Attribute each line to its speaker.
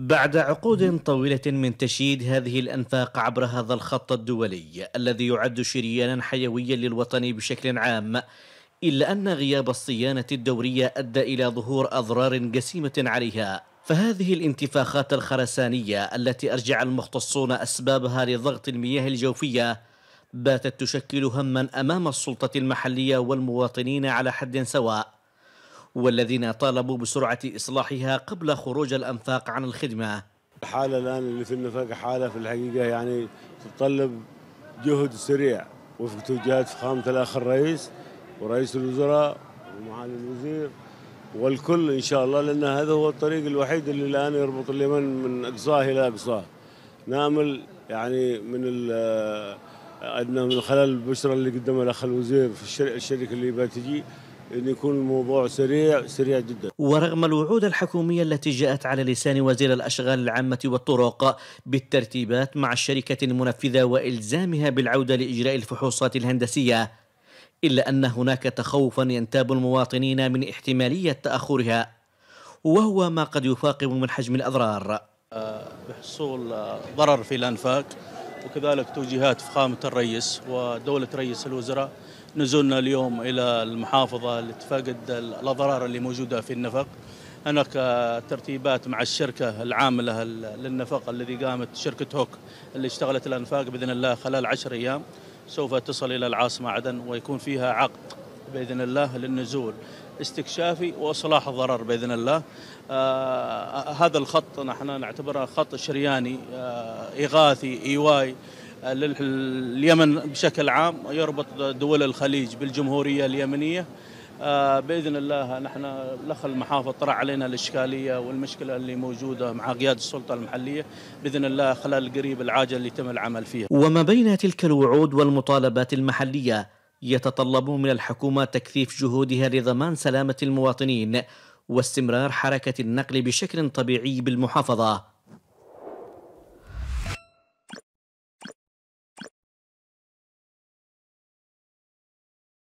Speaker 1: بعد عقود طويلة من تشييد هذه الأنفاق عبر هذا الخط الدولي الذي يعد شريانا حيويا للوطن بشكل عام إلا أن غياب الصيانة الدورية أدى إلى ظهور أضرار جسيمة عليها فهذه الانتفاخات الخرسانية التي أرجع المختصون أسبابها لضغط المياه الجوفية باتت تشكل هما أمام السلطة المحلية والمواطنين على حد سواء والذين طالبوا بسرعة إصلاحها قبل خروج الأنفاق
Speaker 2: عن الخدمة الحالة الآن اللي في النفق حالة في الحقيقة يعني تتطلب جهد سريع وفق توجيهات فخامة الأخ الرئيس ورئيس الوزراء ومعالي الوزير والكل إن شاء الله لأن هذا هو الطريق الوحيد اللي الآن يربط اليمن من أقصاه إلى أقصاه نامل يعني من عندنا آه، من خلال البشرة اللي قدمها الأخ الوزير في الشركة اللي بتجي أن يكون الموضوع سريع سريع جدا
Speaker 1: ورغم الوعود الحكومية التي جاءت على لسان وزير الأشغال العامة والطرق بالترتيبات مع الشركة المنفذة وإلزامها بالعودة لإجراء الفحوصات الهندسية إلا أن هناك تخوفا ينتاب المواطنين من احتمالية تأخرها وهو ما قد يفاقم من حجم
Speaker 3: الأضرار بحصول ضرر في الأنفاق وكذلك توجيهات فخامة الرئيس ودولة رئيس الوزراء نزولنا اليوم إلى المحافظة لتفقد الأضرار اللي موجودة في النفق هناك ترتيبات مع الشركة العاملة للنفق الذي قامت شركة هوك اللي اشتغلت الأنفاق بإذن الله خلال عشر أيام سوف تصل إلى العاصمة عدن ويكون فيها عقد بإذن الله للنزول استكشافي واصلاح الضرر باذن الله. آه هذا الخط نحن نعتبره خط شرياني آه اغاثي ايواي لليمن بشكل عام يربط دول الخليج بالجمهورية اليمنية آه، باذن الله نحن الاخ المحافظ طرح علينا الاشكاليه والمشكله اللي موجوده مع قياده السلطه المحليه باذن الله خلال القريب العاجل يتم العمل فيها. وما بين
Speaker 1: تلك الوعود والمطالبات المحليه يتطلب من الحكومه تكثيف جهودها لضمان سلامه المواطنين واستمرار حركه النقل بشكل طبيعي
Speaker 2: بالمحافظه.